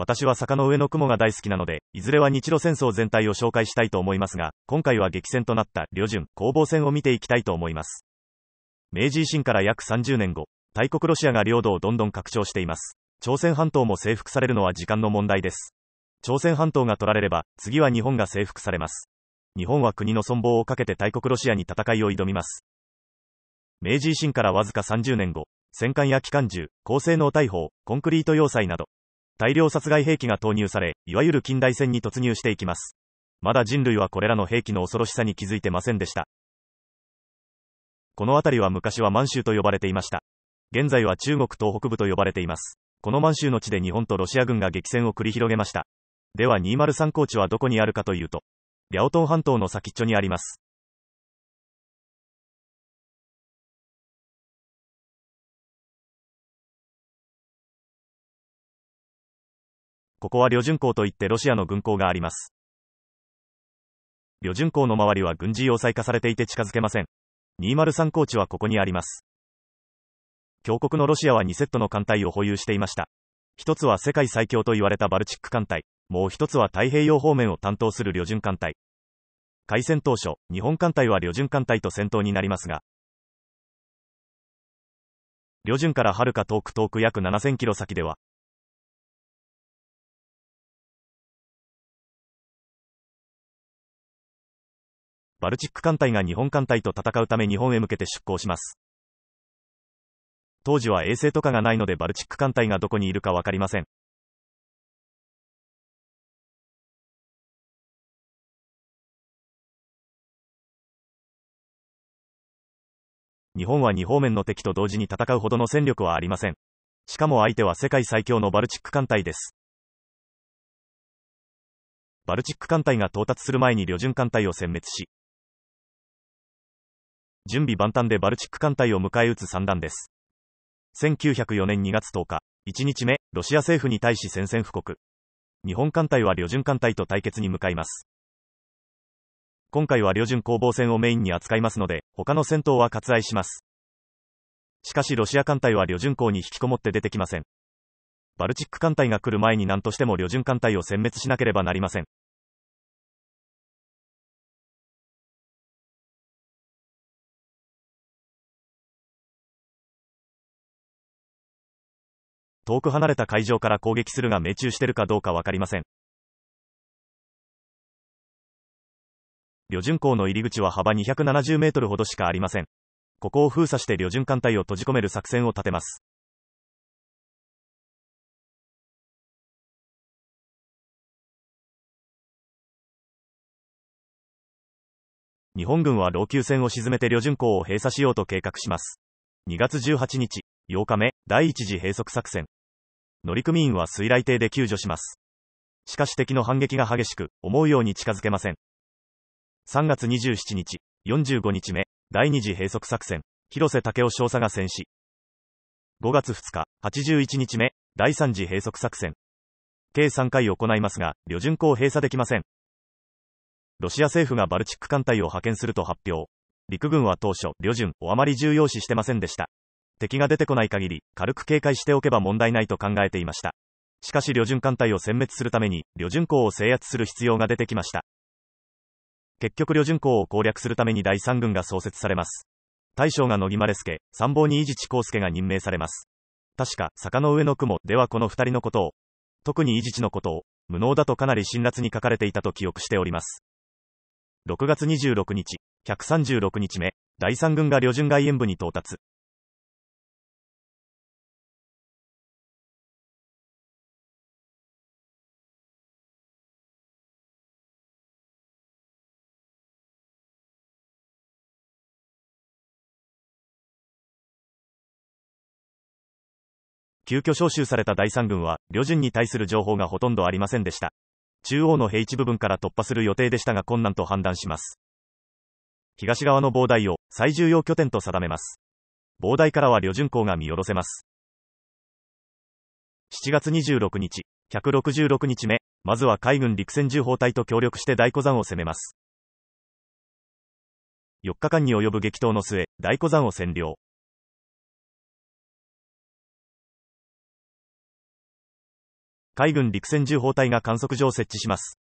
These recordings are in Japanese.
私は坂の上の雲が大好きなので、いずれは日露戦争全体を紹介したいと思いますが、今回は激戦となった旅順攻防戦を見ていきたいと思います。明治維新から約30年後、大国ロシアが領土をどんどん拡張しています。朝鮮半島も征服されるのは時間の問題です。朝鮮半島が取られれば、次は日本が征服されます。日本は国の存亡をかけて大国ロシアに戦いを挑みます。明治維新からわずか30年後、戦艦や機関銃、高性能大砲、コンクリート要塞など、大量殺害兵器が投入され、いわゆる近代戦に突入していきます。まだ人類はこれらの兵器の恐ろしさに気づいてませんでした。この辺りは昔は満州と呼ばれていました。現在は中国東北部と呼ばれています。この満州の地で日本とロシア軍が激戦を繰り広げました。では203高地はどこにあるかというと、リャオトン半島の先っちょにあります。ここは旅順港といってロシアの軍港があります。旅順港の周りは軍事要塞化されていて近づけません。203高地はここにあります。強国のロシアは2セットの艦隊を保有していました。一つは世界最強と言われたバルチック艦隊、もう一つは太平洋方面を担当する旅順艦隊。開戦当初、日本艦隊は旅順艦隊と戦闘になりますが、旅順からはるか遠く遠く約7000キロ先では、バルチック艦隊が日本艦隊と戦うため日本へ向けて出港します。当時は衛星とかがないのでバルチック艦隊がどこにいるかわかりません。日本は2方面の敵と同時に戦うほどの戦力はありません。しかも相手は世界最強のバルチック艦隊です。バルチック艦隊が到達する前に旅順艦隊を殲滅し、準備万端でバルチック艦隊を迎え撃つ算段です。1904年2月10日、1日目、ロシア政府に対し宣戦布告。日本艦隊は旅順艦隊と対決に向かいます。今回は旅順攻防戦をメインに扱いますので、他の戦闘は割愛します。しかしロシア艦隊は旅順港に引きこもって出てきません。バルチック艦隊が来る前に何としても旅順艦隊を殲滅しなければなりません。遠く離れた海上から攻撃するが命中してるかどうかわかりません。旅順港の入り口は幅270メートルほどしかありません。ここを封鎖して旅順艦隊を閉じ込める作戦を立てます。日本軍は老朽船を沈めて旅順港を閉鎖しようと計画します。2月18日、8日目、第1次閉塞作戦。乗組員は水雷艇で救助します。しかし敵の反撃が激しく、思うように近づけません。3月27日、45日目、第二次閉塞作戦、広瀬武雄少佐が戦死。5月2日、81日目、第3次閉塞作戦。計3回行いますが、旅順港閉鎖できません。ロシア政府がバルチック艦隊を派遣すると発表。陸軍は当初、旅順をあまり重要視してませんでした。敵が出てこない限り、軽く警戒しておけば問題ないと考えていました。しかし旅順艦隊を殲滅するために、旅順港を制圧する必要が出てきました。結局旅順港を攻略するために第3軍が創設されます。大将が乃木マレスケ、参謀に伊地知康介が任命されます。確か、坂の上の雲ではこの二人のことを、特に伊地知のことを、無能だとかなり辛辣に書かれていたと記憶しております。6月26日、136日目、第3軍が旅順外縁部に到達。急遽招集された第3軍は、旅順に対する情報がほとんどありませんでした。中央の平地部分から突破する予定でしたが困難と判断します。東側の防台を最重要拠点と定めます。防台からは旅順港が見下ろせます。7月26日、166日目、まずは海軍陸戦重砲隊と協力して大湖山を攻めます。4日間に及ぶ激闘の末、大湖山を占領。海軍陸戦銃砲隊が観測所を設置します。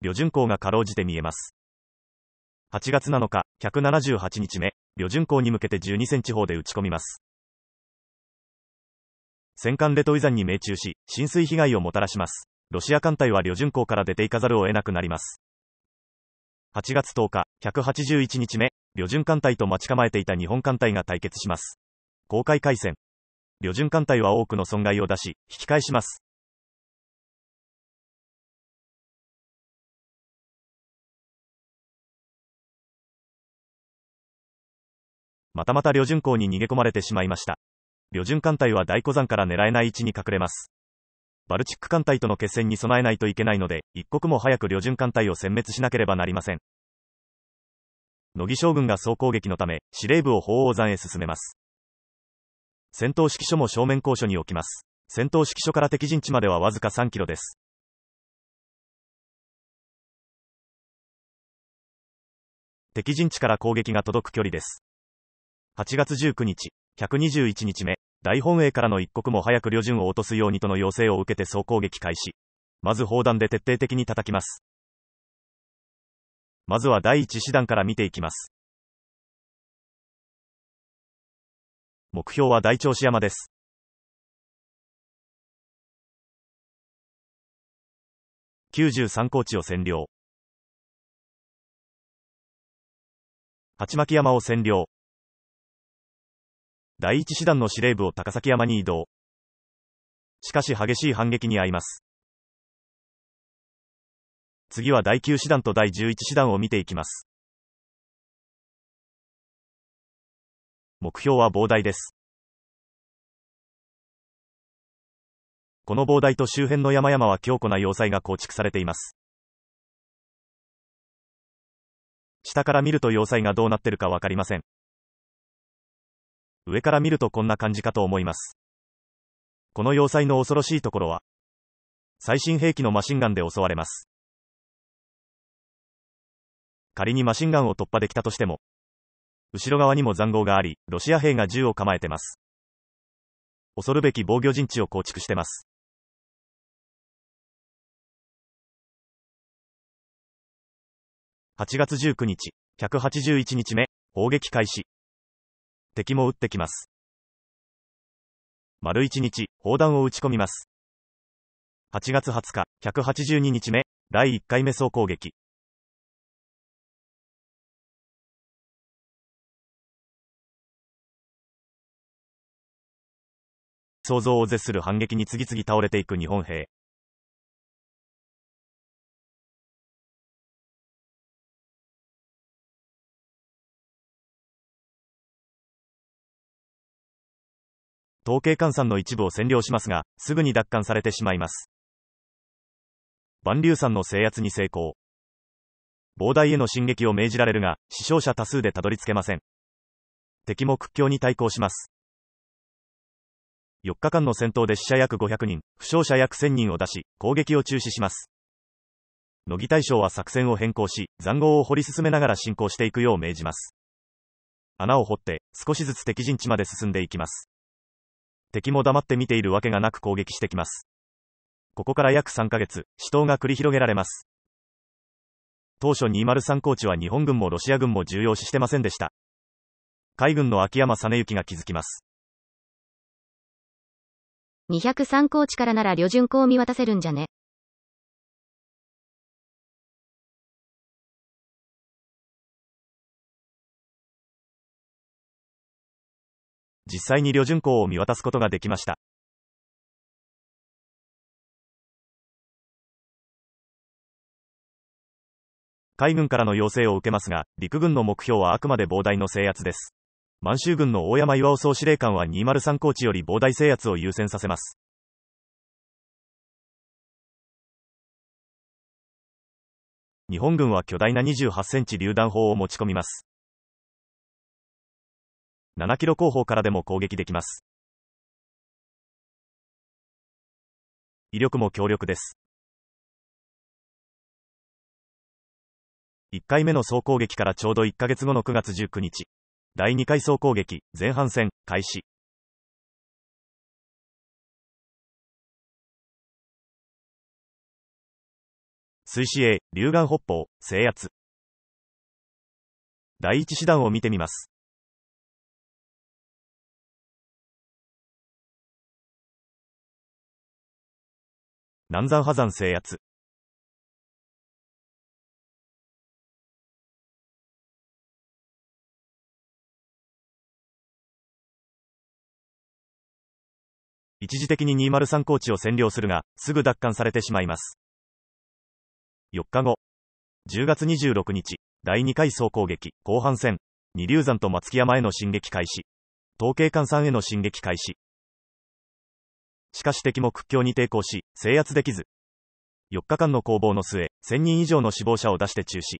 旅順港がかろうじて見えます。8月7日、178日目、旅順港に向けて12センチ砲で打ち込みます。戦艦レトインに命中し、浸水被害をもたらします。ロシア艦隊は旅順港から出ていかざるを得なくなります。8月10日、181日目、旅順艦隊と待ち構えていた日本艦隊が対決します。公開海戦。旅順艦隊は多くの損害を出し、引き返します。またまた旅順港に逃げ込まれてしまいました。旅順艦隊は大古山から狙えない位置に隠れます。バルチック艦隊との決戦に備えないといけないので、一刻も早く旅順艦隊を殲滅しなければなりません。乃木将軍が総攻撃のため、司令部を鳳凰山へ進めます。戦闘指揮所も正面交所に置きます。戦闘指揮所から敵陣地まではわずか3キロです。敵陣地から攻撃が届く距離です。8月19日、121日目、大本営からの一刻も早く旅順を落とすようにとの要請を受けて総攻撃開始。まず砲弾で徹底的に叩きます。まずは第1師団から見ていきます。目標は大調子山です。93高地を占領。八巻山を占領。第一師団の司令部を高崎山に移動。しかし激しい反撃に遭います。次は第9師団と第11師団を見ていきます。目標は膨大です。この膨大と周辺の山々は強固な要塞が構築されています。下から見ると要塞がどうなってるかわかりません。上から見るとこんな感じかと思います。この要塞の恐ろしいところは、最新兵器のマシンガンで襲われます。仮にマシンガンを突破できたとしても、後ろ側にも塹壕があり、ロシア兵が銃を構えてます。恐るべき防御陣地を構築してます。8月19日、181日目、砲撃開始。敵も撃ってきます。丸一日、砲弾を打ち込みます。8月20日、182日目、第1回目総攻撃。想像を絶する反撃に次々倒れていく日本兵。統計換算の一部を占領しますが、すぐに奪還されてしまいます。万竜山の制圧に成功。膨大への進撃を命じられるが、死傷者多数でたどり着けません。敵も屈強に対抗します。4日間の戦闘で死者約500人、負傷者約1000人を出し、攻撃を中止します。乃木大将は作戦を変更し、塹壕を掘り進めながら進行していくよう命じます。穴を掘って、少しずつ敵陣地まで進んでいきます。敵も黙って見ているわけがなく攻撃してきます。ここから約3ヶ月、死闘が繰り広げられます。当初203高地は日本軍もロシア軍も重要視してませんでした。海軍の秋山実行が気づきます。203高地からなら旅順港を見渡せるんじゃね。実際に旅順港を見渡すことができました。海軍からの要請を受けますが、陸軍の目標はあくまで膨大の制圧です。満州軍の大山岩尾総司令官は203高地より膨大制圧を優先させます。日本軍は巨大な28センチ榴弾砲を持ち込みます。7キロ後方からでも攻撃できます。威力も強力です。1回目の総攻撃からちょうど1ヶ月後の9月19日、第2回総攻撃、前半戦、開始。水死鋭、龍眼北方、制圧。第1師団を見てみます。南山破山制圧。一時的に203高地を占領するが、すぐ奪還されてしまいます。4日後、10月26日、第2回総攻撃、後半戦、二流山と松木山への進撃開始。統計官さへの進撃開始。しかし敵も屈強に抵抗し、制圧できず。4日間の攻防の末、1000人以上の死亡者を出して中止。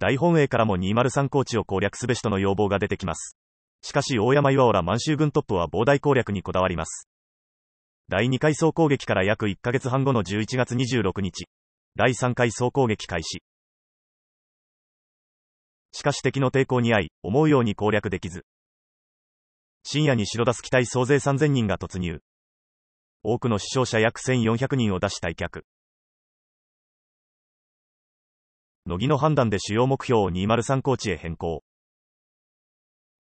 大本営からも203高地を攻略すべしとの要望が出てきます。しかし大山岩尾ら満州軍トップは膨大攻略にこだわります。第2回総攻撃から約1ヶ月半後の11月26日、第3回総攻撃開始。しかし敵の抵抗に遭い、思うように攻略できず。深夜に白出す機体総勢3000人が突入。多くの死傷者約1400人を出し退却。乃木の判断で主要目標を203高地へ変更。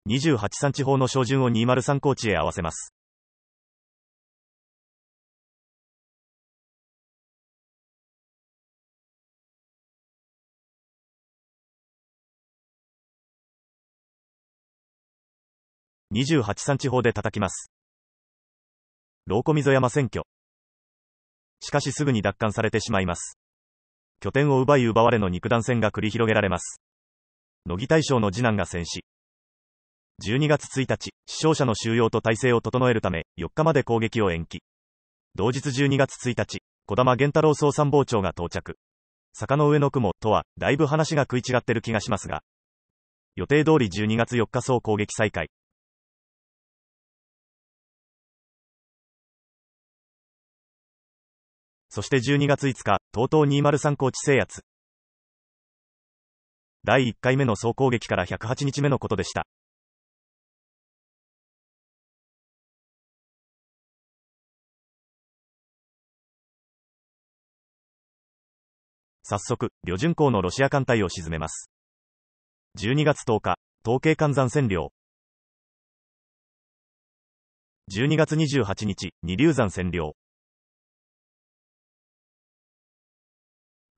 28産地方の照準を203高地へ合わせます。28産地方で叩きます。老子溝山選挙。しかしすぐに奪還されてしまいます。拠点を奪い奪われの肉弾戦が繰り広げられます。乃木大将の次男が戦死。12月1日、死傷者の収容と体制を整えるため、4日まで攻撃を延期。同日12月1日、児玉源太郎総参謀長が到着。坂の上の雲とは、だいぶ話が食い違ってる気がしますが。予定通り12月4日総攻撃再開。そして12月5日、東東203高地制圧。第1回目の総攻撃から108日目のことでした。早速、旅順港のロシア艦隊を沈めます。12月10日、統計換算占領。12月28日、二流山占領。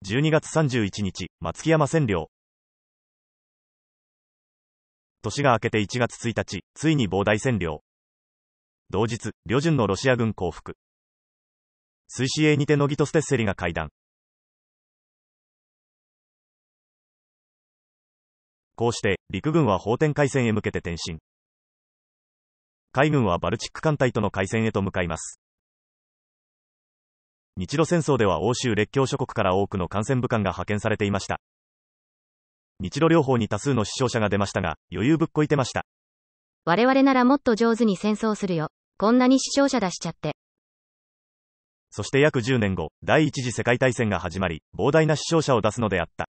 12月31日、松木山千両。年が明けて1月1日、ついに膨大占領。同日、旅順のロシア軍降伏。水死へにて乃木とステッセリが会談。こうして、陸軍は方天海戦へ向けて転進。海軍はバルチック艦隊との海戦へと向かいます。日露戦争では欧州列強諸国から多くの感染武官が派遣されていました。日露両方に多数の死傷者が出ましたが、余裕ぶっこいてました。我々ならもっと上手に戦争するよ。こんなに死傷者出しちゃって。そして約10年後、第一次世界大戦が始まり、膨大な死傷者を出すのであった。